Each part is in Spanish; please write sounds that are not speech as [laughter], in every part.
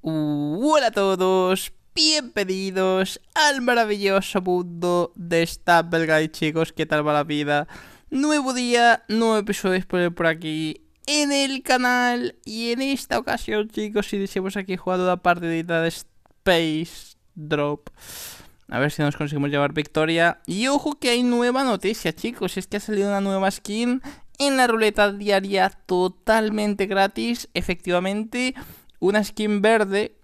Hola a todos, bienvenidos al maravilloso mundo de Guy chicos, ¿qué tal va la vida? Nuevo día, nuevo episodio por aquí en el canal y en esta ocasión chicos, si deseamos aquí jugado la partidita de Space Drop a ver si nos conseguimos llevar victoria. Y ojo que hay nueva noticia, chicos. Es que ha salido una nueva skin en la ruleta diaria totalmente gratis, efectivamente. Una skin verde,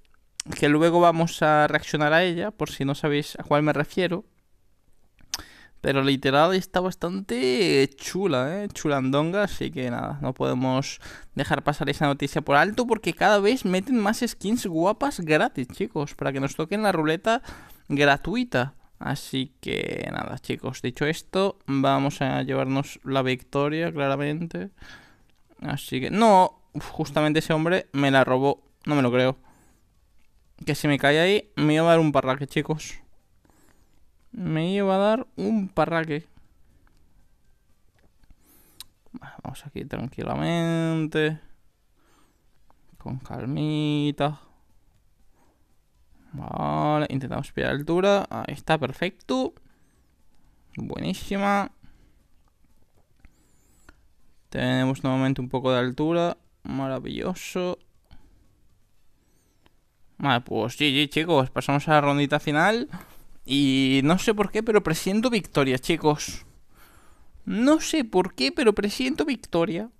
que luego vamos a reaccionar a ella, por si no sabéis a cuál me refiero. Pero literal está bastante chula, ¿eh? chulandonga, así que nada, no podemos dejar pasar esa noticia por alto porque cada vez meten más skins guapas gratis, chicos, para que nos toquen la ruleta gratuita. Así que nada, chicos, dicho esto, vamos a llevarnos la victoria, claramente. Así que... No, justamente ese hombre me la robó. No me lo creo. Que si me cae ahí, me iba a dar un parraque, chicos. Me iba a dar un parraque. Vamos aquí tranquilamente. Con calmita. Vale, intentamos pillar altura. Ahí está, perfecto. Buenísima. Tenemos nuevamente un poco de altura. Maravilloso. Vale, pues GG, chicos. Pasamos a la rondita final. Y no sé por qué, pero presiento victoria, chicos. No sé por qué, pero presiento victoria.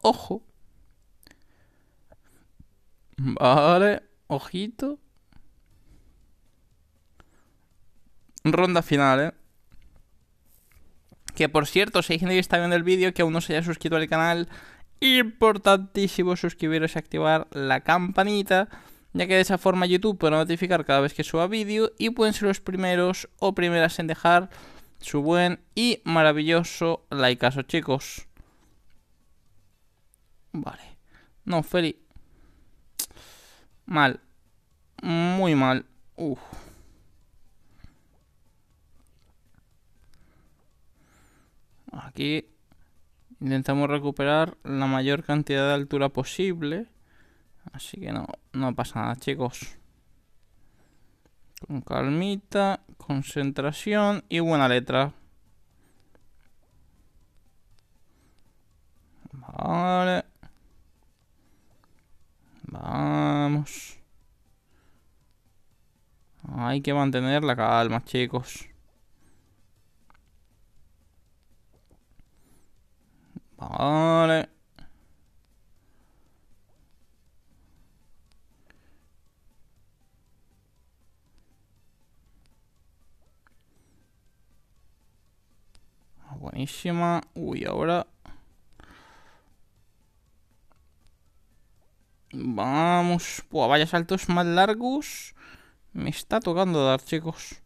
Ojo. Vale, ojito. Ronda final, ¿eh? Que por cierto, si hay gente que está viendo el vídeo que aún no se haya suscrito al canal, importantísimo suscribiros y activar la campanita, ya que de esa forma YouTube podrá notificar cada vez que suba vídeo y pueden ser los primeros o primeras en dejar su buen y maravilloso like likeazo, chicos. Vale. No, Feli. Mal. Muy mal. Uf. Aquí Intentamos recuperar la mayor cantidad de altura posible. Así que no, no pasa nada, chicos. Con calmita, concentración y buena letra. Vale. Vamos. Hay que mantener la calma, chicos. Vale. Ah, buenísima. Uy, ahora... Vamos. Buah, vaya saltos más largos. Me está tocando dar, chicos.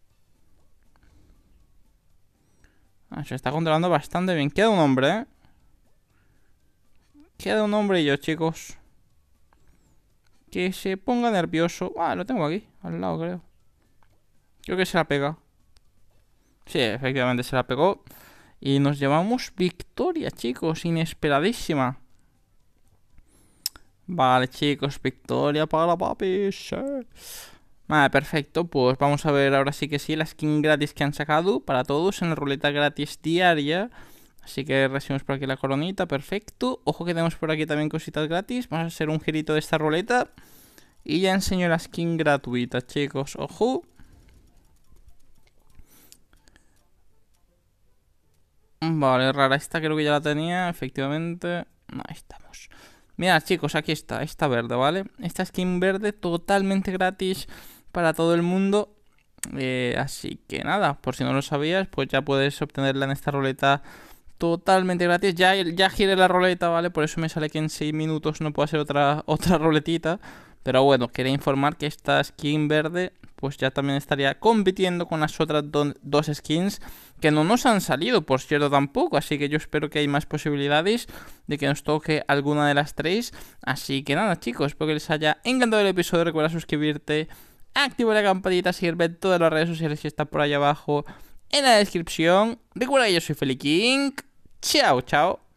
Ah, se está controlando bastante bien. Queda un hombre, ¿eh? Queda un hombre y yo, chicos. Que se ponga nervioso. Ah, lo tengo aquí, al lado, creo. Creo que se la pega. Sí, efectivamente se la pegó. Y nos llevamos victoria, chicos. Inesperadísima. Vale, chicos, victoria para papi. Vale, perfecto. Pues vamos a ver ahora sí que sí la skin gratis que han sacado para todos en la ruleta gratis diaria. Así que recibimos por aquí la coronita, perfecto. Ojo que tenemos por aquí también cositas gratis. Vamos a hacer un girito de esta ruleta. Y ya enseño la skin gratuita, chicos. Ojo. Vale, rara. Esta creo que ya la tenía, efectivamente. Ahí estamos. Mira, chicos, aquí está. Esta verde, ¿vale? Esta skin verde totalmente gratis para todo el mundo. Eh, así que nada, por si no lo sabías, pues ya puedes obtenerla en esta ruleta totalmente gratis. Ya, ya giré la roleta, ¿vale? Por eso me sale que en 6 minutos no puedo hacer otra, [laughs] otra roletita. Pero bueno, quería informar que esta skin verde pues ya también estaría compitiendo con las otras dos skins que no nos han salido, por cierto, tampoco. Así que yo espero que hay más posibilidades de que nos toque alguna de las tres. Así que nada, chicos, espero que les haya encantado el episodio. Recuerda suscribirte, Activa la campanita, seguirme en todas las redes sociales que está por ahí abajo en la descripción. Recuerda que yo soy Feli King. ciao ciao